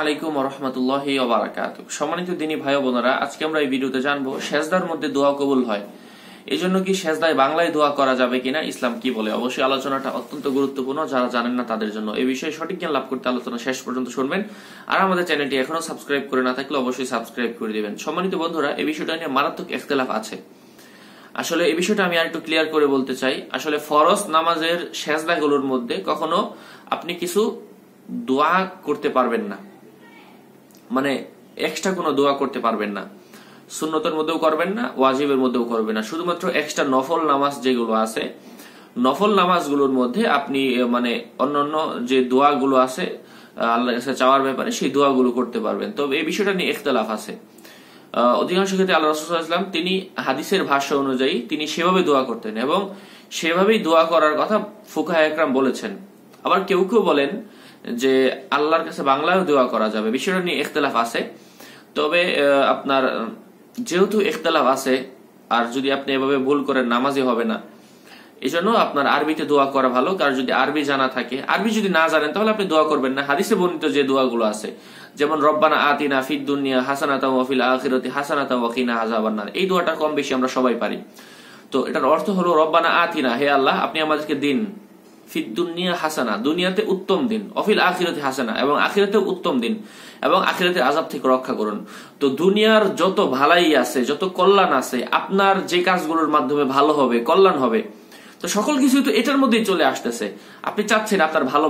আলাইকুম রহমতুল্লাহ সম্মানিত দিনী ভাই বোনেরা আজকে আমরা এই ভিডিওতে জানবো সেজদার মধ্যে দোয়া কবুল হয় এই জন্য কি সেজদায় বাংলায় দোয়া করা যাবে কিনা ইসলাম কি বলে অবশ্যই আলোচনাটা অত্যন্ত গুরুত্বপূর্ণ যারা জানেন না তাদের জন্য এই বিষয়ে সঠিক জ্ঞান লাভ করতে আলোচনা শেষ পর্যন্ত শুনবেন আর আমাদের চ্যানেলটি এখনো সাবস্ক্রাইব করে না থাকলে অবশ্যই সাবস্ক্রাইব করে দিবেন সম্মানিত বন্ধুরা এই বিষয়টা নিয়ে মারাত্মক একতলাফ আছে আসলে এই বিষয়টা আমি আর একটু ক্লিয়ার করে বলতে চাই আসলে ফরজ নামাজের সেজদাগুলোর মধ্যে কখনো আপনি কিছু দোয়া করতে পারবেন না মানে এক্সট্রা কোনো দোয়া করতে পারবেন না সুন্নতের মধ্যেও করবেন না ওয়াজিবের মধ্যেও করবেন না শুধুমাত্র এক্সট্রা নফল নামাজ যেগুলো আছে নফল নামাজগুলোর মধ্যে আপনি মানে অন্যান্য যে দোয়াগুলো আছে আল্লাহ কাছে চাওয়ার ব্যাপারে সেই দোয়াগুলো করতে পারবেন তবে এই বিষয়টা নিয়ে ইখতলাফ আছে অধিকাংশ ক্ষেত্রে আল্লাহ রসুলাম তিনি হাদিসের ভাষ্য অনুযায়ী তিনি সেভাবে দোয়া করতেন এবং সেভাবেই দোয়া করার কথা ফুকা একরাম বলেছেন আবার কেউ কেউ বলেন যে আল্লাহর কাছে বাংলায় দোয়া করা যাবে বিষয়টা নিয়ে ইখতলাফ আছে তবে আপনার যেহেতু ইখতলাফ আছে আর যদি আপনি এভাবে ভুল করেন নামাজি হবে না এই জন্য আপনার আরবিতে দোয়া করা ভালো কারণ যদি আরবি জানা থাকে আরবি যদি না জানেন তাহলে আপনি দোয়া করবেন না হাদিসে বর্ণিত যে দোয়াগুলো আছে যেমন রব্বানা আতিনা ফিদ দুনিয়া হাসানাতা ওয়াফিল আখিরতি হাসানাতা ওয়াকিনা আযাবান্নার এই দোয়াটা কম বেশি আমরা সবাই পারি তো এটার অর্থ হলো রব্বানা আতিনা হে আল্লাহ আপনি আমাদেরকে দিন হাসানা দুনিয়াতে উত্তম দিন অফিল আখিরাতে হাসানা এবং আখিরাতে উত্তম দিন এবং আখিরাতে আজাব থেকে রক্ষা করুন তো দুনিয়ার যত ভালাই আছে যত কল্যাণ আছে আপনার যে কাজগুলোর মাধ্যমে ভালো হবে কল্যাণ হবে তো সকল কিছু তো এটার মধ্যেই চলে আসতেছে আপনি চাচ্ছেন আপনার ভালো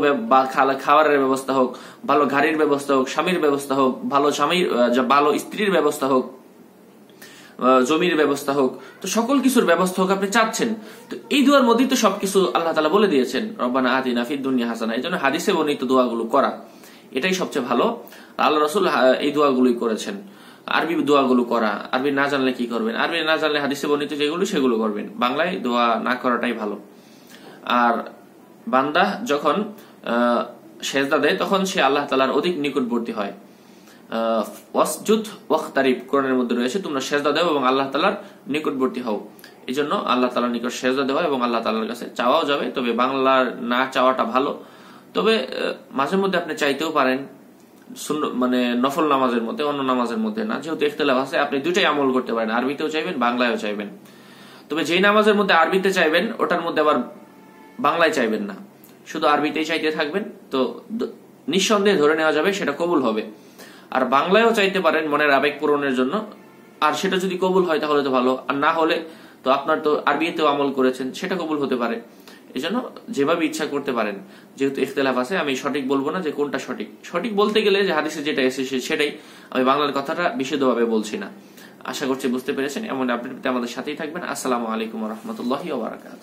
খাবারের ব্যবস্থা হোক ভালো গাড়ির ব্যবস্থা হোক স্বামীর ব্যবস্থা হোক ভালো স্বামীর ভালো স্ত্রীর ব্যবস্থা হোক জমির ব্যবস্থা হোক তো সকল কিছুর ব্যবস্থা হোক আপনি চাচ্ছেন তো এই দোয়ার মধ্যেই তো সবকিছু আল্লাহ তালা বলে দিয়েছেন রব্বানা আদি নাফিদ দুনিয়া হাসানা এই জন্য হাদিসে বর্ণিত দোয়াগুলো করা এটাই সবচেয়ে ভালো আল্লাহ রসুল এই দোয়াগুলোই করেছেন আরবি দোয়াগুলো করা আরবি না জানলে কি করবেন আরবি না জানলে হাদিসে বর্ণিত যেগুলো সেগুলো করবেন বাংলায় দোয়া না করাটাই ভালো আর বান্দা যখন সেজদা দেয় তখন সে আল্লাহ তালার অধিক নিকটবর্তী হয় আল্লাহ নিকটবর্তী হও এই জন্য আল্লাহ তালার নিকট সেজদা দেওয়া এবং আল্লাহ তালার কাছে চাওয়াও যাবে তবে বাংলার না চাওয়াটা ভালো তবে মধ্যে আপনি চাইতেও পারেন মানে নফল নামাজের মধ্যে অন্য নামাজের মধ্যে না যেহেতু ইখতলাফ আছে আপনি দুটাই আমল করতে পারেন আরবিতেও চাইবেন বাংলায়ও চাইবেন তবে যেই নামাজের মধ্যে আরবিতে চাইবেন ওটার মধ্যে আবার বাংলায় চাইবেন না শুধু আরবিতেই চাইতে থাকবেন তো নিঃসন্দেহে ধরে নেওয়া যাবে সেটা কবুল হবে আর বাংলায়ও চাইতে পারেন মনের আবেগ পূরণের জন্য আর সেটা যদি কবুল হয় তাহলে তো ভালো আর না হলে তো আপনার তো আরবিতেও আমল করেছেন সেটা কবুল হতে পারে এই জন্য যেভাবে ইচ্ছা করতে পারেন যেহেতু ইখতলাফ আছে আমি সঠিক বলবো না যে কোনটা সঠিক সঠিক বলতে গেলে যে হাদিসে যেটা এসেছে সেটাই আমি বাংলার কথাটা বিশুদ্ধভাবে বলছি না আশা করছি বুঝতে পেরেছেন এমন আপনি আমাদের সাথেই থাকবেন আসসালামু আলাইকুম রহমতুল্লাহ